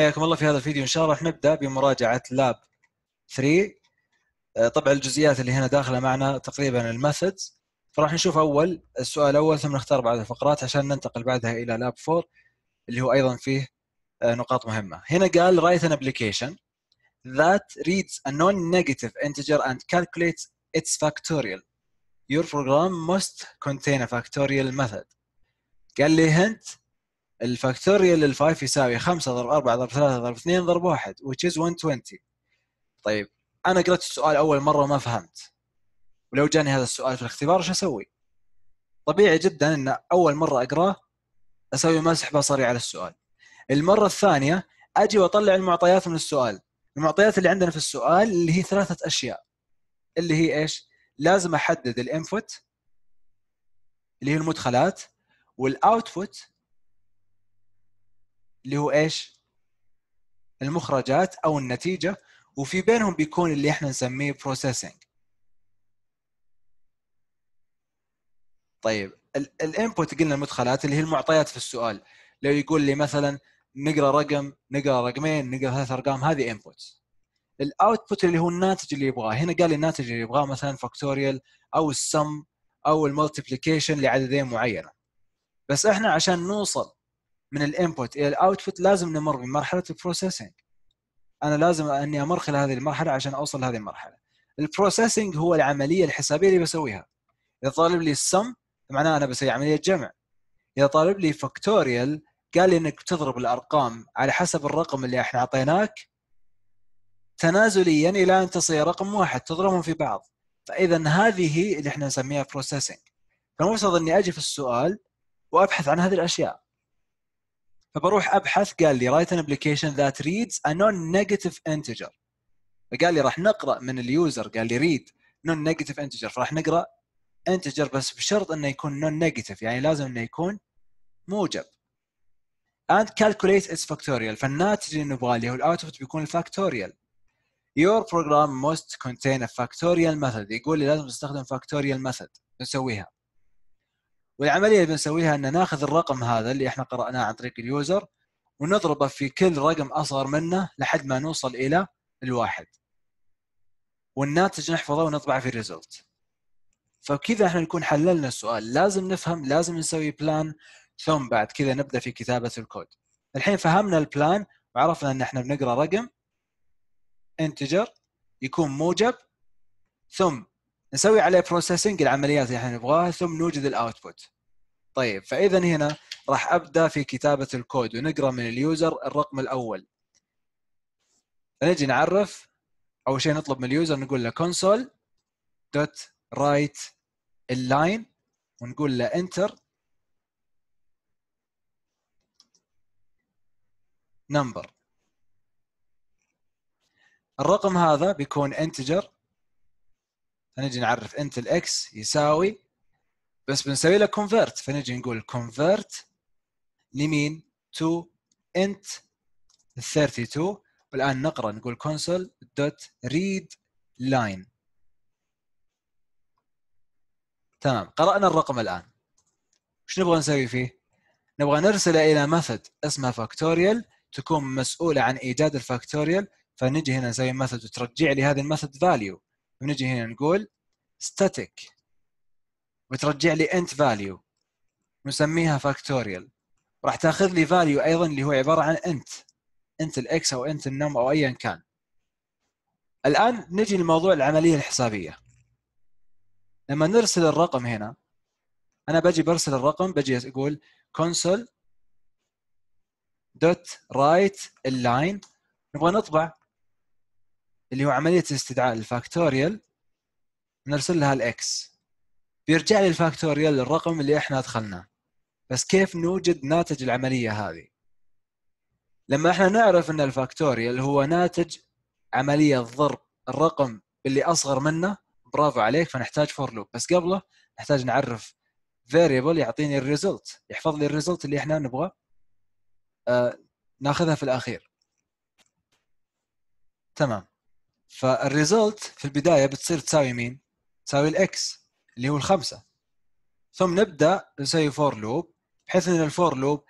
حياكم الله في هذا الفيديو ان شاء الله راح نبدا بمراجعه لاب 3 آه، طبعا الجزئيات اللي هنا داخله معنا تقريبا الميثودز فراح نشوف اول السؤال الاول ثم نختار بعض الفقرات عشان ننتقل بعدها الى لاب 4 اللي هو ايضا فيه آه، نقاط مهمه هنا قال write an application that reads a non-negative integer and calculates its factorial your program must contain a factorial method قال لي hint الفاكتوريال لل5 يساوي 5 ضرب 4 ضرب 3 ضرب 2 ضرب 1 which is 120 طيب انا قرأت السؤال اول مره وما فهمت ولو جاني هذا السؤال في الاختبار ايش اسوي؟ طبيعي جدا ان اول مره اقراه اسوي مسح بصري على السؤال المره الثانيه اجي واطلع المعطيات من السؤال المعطيات اللي عندنا في السؤال اللي هي ثلاثه اشياء اللي هي ايش؟ لازم احدد الانبوت اللي هي المدخلات والاوتبوت اللي هو ايش؟ المخرجات او النتيجه وفي بينهم بيكون اللي احنا نسميه بروسيسنج طيب الانبوت قلنا المدخلات اللي هي المعطيات في السؤال لو يقول لي مثلا نقرا رقم نقرا رقمين نقرا ثلاث ارقام هذه انبوت الاوتبوت اللي هو الناتج اللي يبغاه هنا قال لي الناتج اللي يبغاه مثلا فاكتوريال او السم او الملتيبليكيشن لعددين معينه بس احنا عشان نوصل من الانبوت الى الاوتبوت لازم نمر بمرحله البروسيسنج انا لازم اني امر خلال هذه المرحله عشان اوصل لهذه المرحله البروسيسنج هو العمليه الحسابيه اللي بسويها اذا طالب لي السم معناه انا بسوي عمليه جمع اذا طالب لي فاكتوريال قال لي انك بتضرب الارقام على حسب الرقم اللي احنا اعطيناك تنازليا الى ان تصل رقم واحد تضربهم في بعض فاذا هذه اللي احنا نسميها بروسيسنج فالمفترض اني اجي في السؤال وابحث عن هذه الاشياء فبروح ابحث قال لي رايت ان ابلكيشن ذات ريدز ا نون نيجاتيف انتجر فقال لي راح نقرا من اليوزر قال لي ريد نون نيجاتيف انتجر فراح نقرا انتجر بس بشرط انه يكون نون نيجاتيف يعني لازم انه يكون موجب and calculate its factorial فالناتج اللي نبغاه اللي هو الاوتبوت بيكون الفاكتوريال your program must contain a factorial method يقول لي لازم تستخدم factorial method نسويها والعمليه اللي بنسويها ان ناخذ الرقم هذا اللي احنا قراناه عن طريق اليوزر ونضربه في كل رقم اصغر منه لحد ما نوصل الى الواحد والناتج نحفظه ونطبعه في الريزلت فبكذا احنا نكون حللنا السؤال لازم نفهم لازم نسوي بلان ثم بعد كذا نبدا في كتابه الكود الحين فهمنا البلان وعرفنا ان احنا بنقرا رقم انتجر يكون موجب ثم نسوي عليه بروسيسنج العمليات اللي احنا نبغاها ثم نوجد الاوتبوت طيب فاذا هنا راح ابدا في كتابه الكود ونقرا من اليوزر الرقم الاول فنجي نعرف اول شيء نطلب من اليوزر نقول له كونسول دوت رايت اللاين ونقول له انتر نمبر الرقم هذا بيكون انتجر فنجي نعرف انت الاكس يساوي بس بنسوي له كونفرت فنجي نقول كونفرت لمين؟ تو انت 32 والان نقرا نقول كونسول دوت ريد لاين تمام قرانا الرقم الان وش نبغى نسوي فيه؟ نبغى نرسله الى ميثود اسمها فاكتوريال تكون مسؤوله عن ايجاد الفاكتوريال فنجي هنا نسوي ميثود وترجع لي هذه الميثود فاليو ونجي هنا نقول static بترجع لي int value نسميها فاكتوريال راح تاخذ لي value ايضا اللي هو عباره عن int int الاكس او int النم او ايا كان الان نجي لموضوع العمليه الحسابيه لما نرسل الرقم هنا انا بجي برسل الرقم بجي اقول console دوت رايت اللاين نبغى نطبع اللي هو عمليه استدعاء الفاكتوريال نرسل لها الاكس بيرجع لي الفاكتوريال الرقم اللي احنا ادخلناه بس كيف نوجد ناتج العمليه هذه لما احنا نعرف ان الفاكتوريال هو ناتج عمليه ضرب الرقم اللي اصغر منه برافو عليك فنحتاج فور لوب بس قبله نحتاج نعرف فاريبل يعطيني الريزلت يحفظ لي الريزلت اللي احنا نبغى آه، ناخذها في الاخير تمام فالريزلت في البدايه بتصير تساوي مين؟ تساوي الاكس اللي هو الخمسه ثم نبدا نسوي فور لوب بحيث ان الفور لوب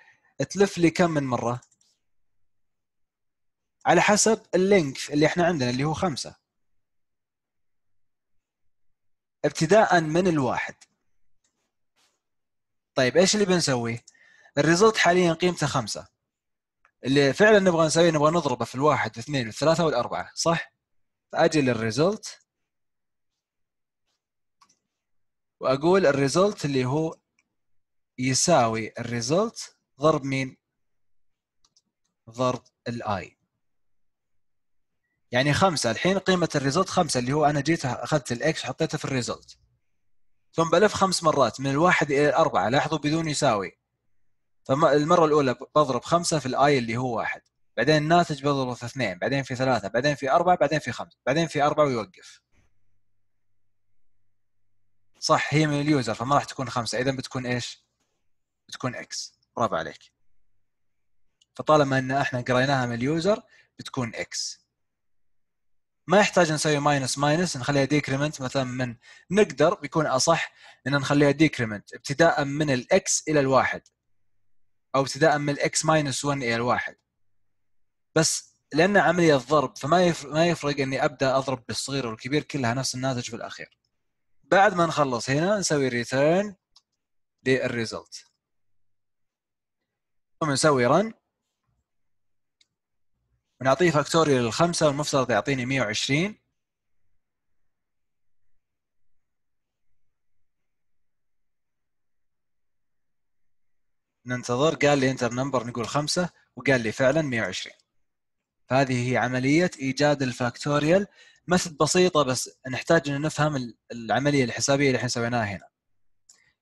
تلف لي كم من مره؟ على حسب اللينك اللي احنا عندنا اللي هو خمسه ابتداء من الواحد طيب ايش اللي بنسويه؟ الريزلت حاليا قيمته خمسه اللي فعلا نبغى نسويه نبغى نضربه في الواحد والاثنين والثلاثه والاربعه صح؟ اجي للريزلت واقول الريزلت اللي هو يساوي الريزلت ضرب مين؟ ضرب الاي يعني خمسة الحين قيمة الريزلت خمسة اللي هو أنا جيت أخذت الإكس وحطيته في الريزلت ثم بلف خمس مرات من الواحد إلى الأربعة لاحظوا بدون يساوي فالمرة الأولى بضرب خمسة في الآي اللي هو واحد بعدين الناتج في اثنين بعدين في ثلاثه بعدين في اربعه بعدين في خمسه بعدين في اربعه ويوقف صح هي من اليوزر فما راح تكون خمسه اذا بتكون ايش؟ بتكون اكس برافو عليك فطالما ان احنا قريناها من اليوزر بتكون اكس ما يحتاج نسوي ماينس ماينس نخليها ديكريمنت مثلا من نقدر بيكون اصح ان نخليها ديكريمنت ابتداء من الاكس الى الواحد او ابتداء من الاكس ماينس 1 الى الواحد بس لان عمليه ضرب فما يفرق ما يفرق اني ابدا اضرب بالصغير والكبير كلها نفس الناتج في الاخير بعد ما نخلص هنا نسوي ريتيرن للريزلت ثم نسوي رن ونعطيه فاكتوريال للخمسه والمفترض يعطيني 120 ننتظر قال لي انتر نمبر نقول خمسة وقال لي فعلا 120 فهذه هي عمليه ايجاد الفاكتوريال مثل بسيطه بس نحتاج ان نفهم العمليه الحسابيه اللي احنا سويناها هنا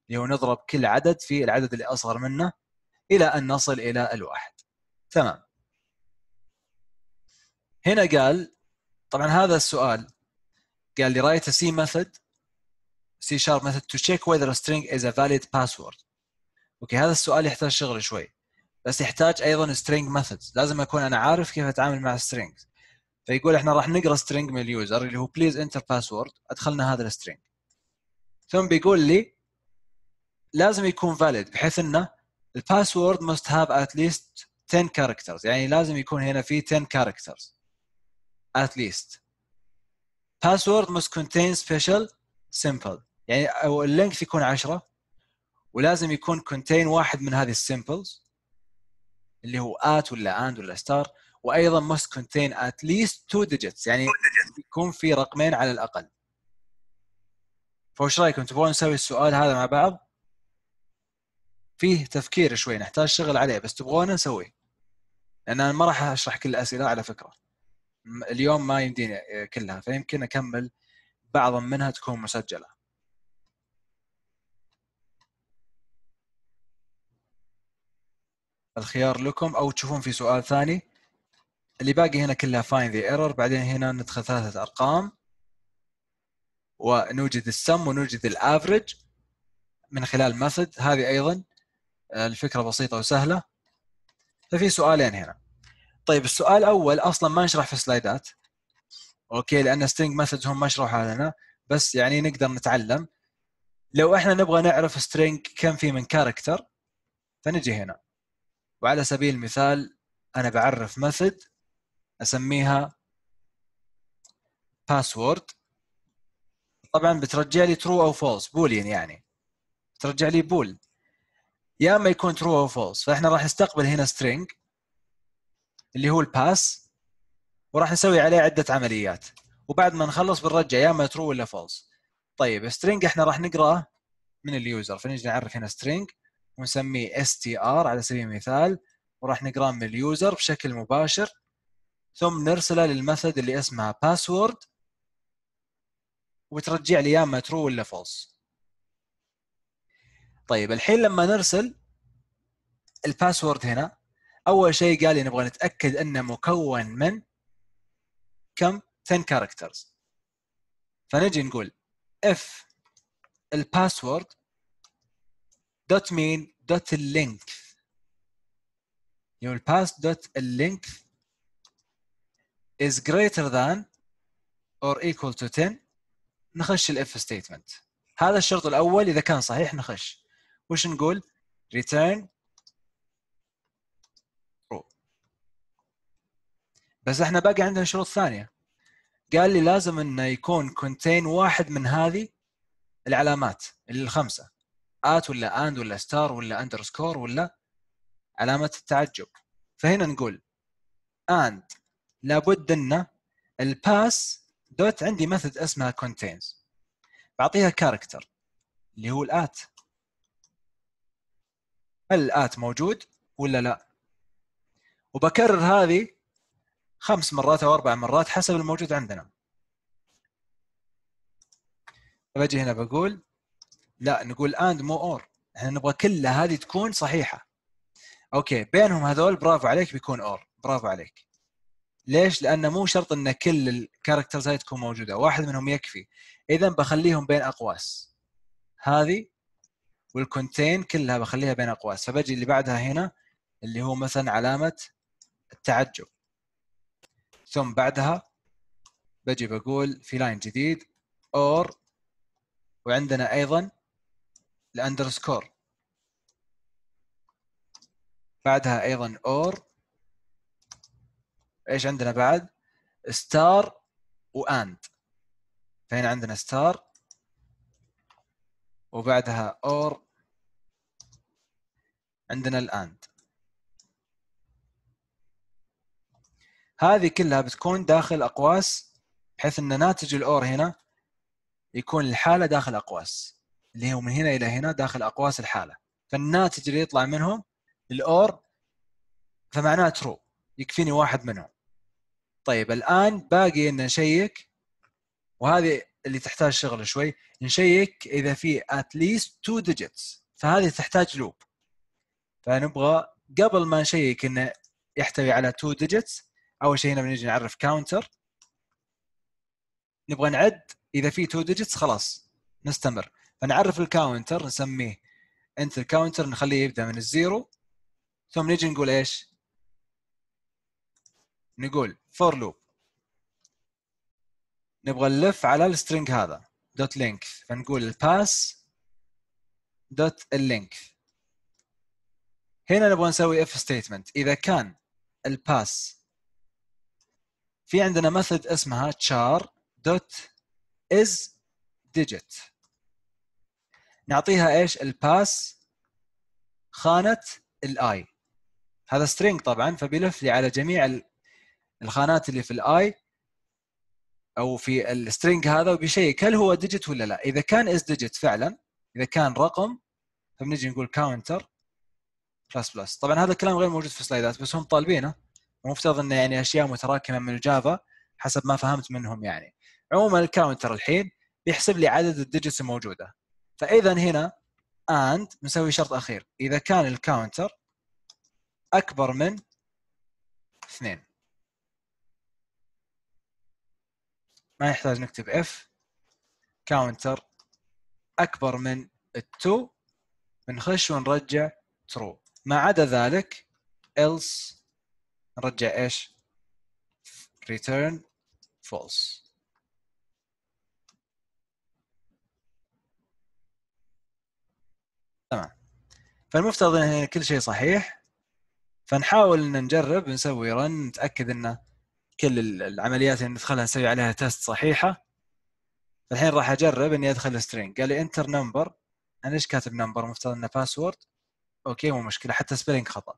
اللي هو نضرب كل عدد في العدد اللي اصغر منه الى ان نصل الى الواحد تمام هنا قال طبعا هذا السؤال قال لي write a C method C ميثود method to check whether a string is a valid password اوكي هذا السؤال يحتاج شغل شوي بس يحتاج ايضا سترينج ميثودز لازم اكون انا عارف كيف اتعامل مع سترينجز فيقول احنا راح نقرا سترينج من اليوزر اللي هو بليز انتر باسورد ادخلنا هذا السترينج ثم بيقول لي لازم يكون فاليد بحيث انه الباسورد must have at least 10 characters يعني لازم يكون هنا في 10 characters at least password must contain special simple يعني او اللينك يكون 10 ولازم يكون contain واحد من هذه السيمبلز اللي هو ات ولا اند ولا ستار وايضا must contain at least two digits يعني يكون في رقمين على الاقل فايش رايكم تبغون نسوي السؤال هذا مع بعض فيه تفكير شوي نحتاج شغل عليه بس تبغونه نسويه لان انا ما راح اشرح كل الاسئله على فكره اليوم ما يمديني آه، كلها فيمكن اكمل بعضا منها تكون مسجله الخيار لكم او تشوفون في سؤال ثاني اللي باقي هنا كلها فاين ذا ايرور بعدين هنا ندخل ثلاثه ارقام ونوجد السم ونوجد الافرج من خلال ميثود هذه ايضا آه، الفكره بسيطه وسهله ففي سؤالين هنا طيب السؤال الاول اصلا ما نشرح في سلايدات اوكي لان سترينج ميثودز هم ما شرحوها لنا بس يعني نقدر نتعلم لو احنا نبغى نعرف سترينج كم فيه من كاركتر فنجي هنا وعلى سبيل المثال انا بعرف ميثود اسميها باسورد طبعا بترجع لي ترو او فولس بولين يعني،, يعني بترجع لي بول يا اما يكون ترو او فولس فاحنا راح نستقبل هنا سترينج اللي هو الباس وراح نسوي عليه عده عمليات وبعد ما نخلص بنرجع يا اما ترو ولا فولس طيب سترينج احنا راح نقراه من اليوزر فنجي نعرف هنا سترينج ونسميه اس تي ار على سبيل المثال وراح نقراه من اليوزر بشكل مباشر ثم نرسله للمثد اللي اسمها باسورد وترجع لي يا اما ترو ولا فولس طيب الحين لما نرسل الباسورد هنا اول شيء قال لي نبغى نتاكد انه مكون من كم 10 كاركترز فنجي نقول if الباسورد دوت مين دوت اللينث your path dot length is greater than or equal to 10 نخش الاف ستيتمنت هذا الشرط الاول اذا كان صحيح نخش وش نقول return oh. بس احنا باقي عندنا شروط ثانيه قال لي لازم انه يكون contain واحد من هذه العلامات الخمسه ات ولا اند ولا ستار ولا اندرسكور ولا علامه التعجب فهنا نقول اند لابد ان الباس دوت عندي ميثود اسمها كونتينز بعطيها كاركتر اللي هو الات هل الات موجود ولا لا وبكرر هذه خمس مرات او اربع مرات حسب الموجود عندنا فبجي هنا بقول لا نقول اند مو اور احنا نبغى كلها هذه تكون صحيحه اوكي بينهم هذول برافو عليك بيكون اور برافو عليك ليش؟ لانه مو شرط ان كل الكاركترز هاي تكون موجوده، واحد منهم يكفي. اذا بخليهم بين اقواس. هذه والكونتين كلها بخليها بين اقواس، فبجي اللي بعدها هنا اللي هو مثلا علامه التعجب. ثم بعدها بجي بقول في لاين جديد اور وعندنا ايضا الاندرسكور بعدها ايضا اور ايش عندنا بعد ستار واند فهنا عندنا ستار وبعدها اور عندنا الاند هذه كلها بتكون داخل اقواس بحيث ان ناتج الاور هنا يكون الحاله داخل اقواس اللي هو من هنا الى هنا داخل اقواس الحاله فالناتج اللي يطلع منهم الاور فمعناه ترو يكفيني واحد منهم طيب الان باقي ان نشيك وهذه اللي تحتاج شغل شوي نشيك اذا في at least two digits فهذه تحتاج لوب فنبغى قبل ما نشيك انه يحتوي على two digits اول شيء هنا بنجي نعرف كاونتر نبغى نعد اذا في تو ديجيتس خلاص نستمر فنعرف الكاونتر نسميه انت الكاونتر نخليه يبدا من الزيرو ثم نجي نقول ايش؟ نقول فور لوب نبغى نلف على السترنج هذا دوت لينك فنقول الباس دوت اللينك هنا نبغى نسوي اف ستيتمنت اذا كان الباس في عندنا مثل اسمها char دوت از ديجيت نعطيها ايش الباس خانه الاي هذا سترينج طبعا فبيلف لي على جميع الخانات اللي في الاي او في السترينج هذا وبيشيك هل هو ديجيت ولا لا اذا كان از ديجيت فعلا اذا كان رقم فبنجي نقول كاونتر بلس بلس طبعا هذا الكلام غير موجود في السلايدات بس هم طالبينه ومفترض انه يعني اشياء متراكمه من الجافا حسب ما فهمت منهم يعني عموما الكاونتر الحين بيحسب لي عدد الديجيتس الموجوده فاذا هنا اند نسوي شرط اخير اذا كان الكاونتر اكبر من اثنين ما يحتاج نكتب اف كاونتر اكبر من التو بنخش ونرجع ترو ما عدا ذلك else نرجع ايش return false فالمفترض ان كل شيء صحيح فنحاول ان نجرب نسوي رن نتاكد ان كل العمليات اللي ندخلها نسوي عليها تيست صحيحه الحين راح اجرب اني ادخل سترينج قال لي انتر نمبر انا ايش كاتب نمبر مفترض انه باسورد اوكي مو مشكله حتى سبيلينج خطا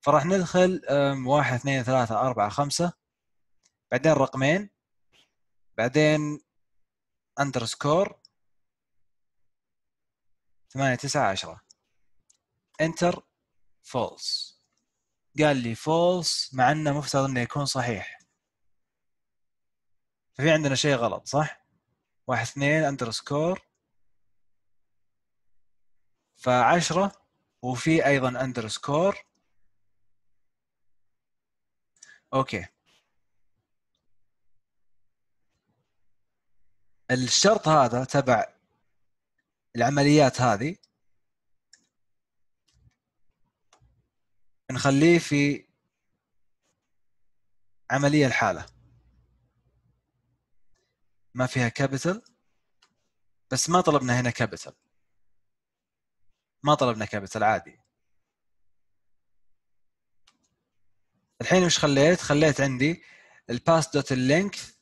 فراح ندخل واحد اثنين ثلاثة أربعة خمسة بعدين رقمين بعدين اندرسكور ثمانية تسعة عشرة انتر فولس قال لي فولس مع انه مفترض انه يكون صحيح ففي عندنا شيء غلط صح؟ واحد اثنين اندرسكور فعشرة وفي ايضا اندرسكور اوكي الشرط هذا تبع العمليات هذه نخليه في عمليه الحاله ما فيها كابيتال بس ما طلبنا هنا كابيتال ما طلبنا كابيتال عادي الحين وش خليت؟ خليت عندي الباس دوت اللينكث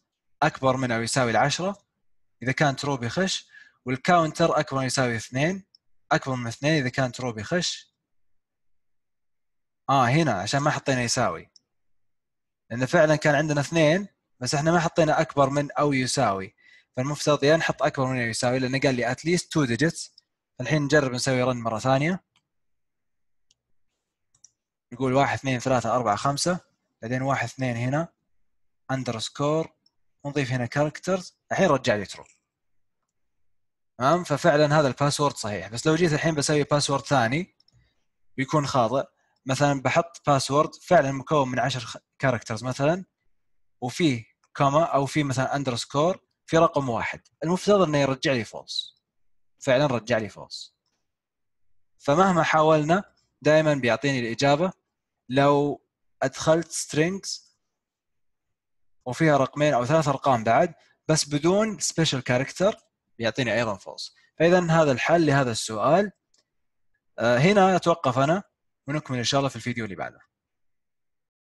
اكبر من او يساوي العشرة اذا كان ترو بيخش والكاونتر اكبر من يساوي اثنين اكبر من اثنين اذا كان ترو بيخش اه هنا عشان ما حطينا يساوي لانه فعلا كان عندنا اثنين بس احنا ما حطينا اكبر من او يساوي فالمفترض يا نحط اكبر من او يساوي لانه قال لي اتليست 2 ديجيتس الحين نجرب نسوي رن مره ثانيه نقول واحد اثنين ثلاثة أربعة خمسة بعدين واحد اثنين هنا اندرسكور ونضيف هنا كاركترز الحين رجع لي ترو تمام ففعلا هذا الباسورد صحيح بس لو جيت الحين بسوي باسورد ثاني بيكون خاطئ مثلا بحط باسورد فعلا مكون من 10 كاركترز مثلا وفيه كوما او في مثلا اندرسكور في رقم واحد المفترض انه يرجع لي فولس فعلا رجع لي فولس فمهما حاولنا دائما بيعطيني الاجابه لو ادخلت سترينجز وفيها رقمين او ثلاث ارقام بعد بس بدون سبيشال كاركتر بيعطيني ايضا فولس فاذا هذا الحل لهذا السؤال آه، هنا اتوقف انا ونكمل ان شاء الله في الفيديو اللي بعده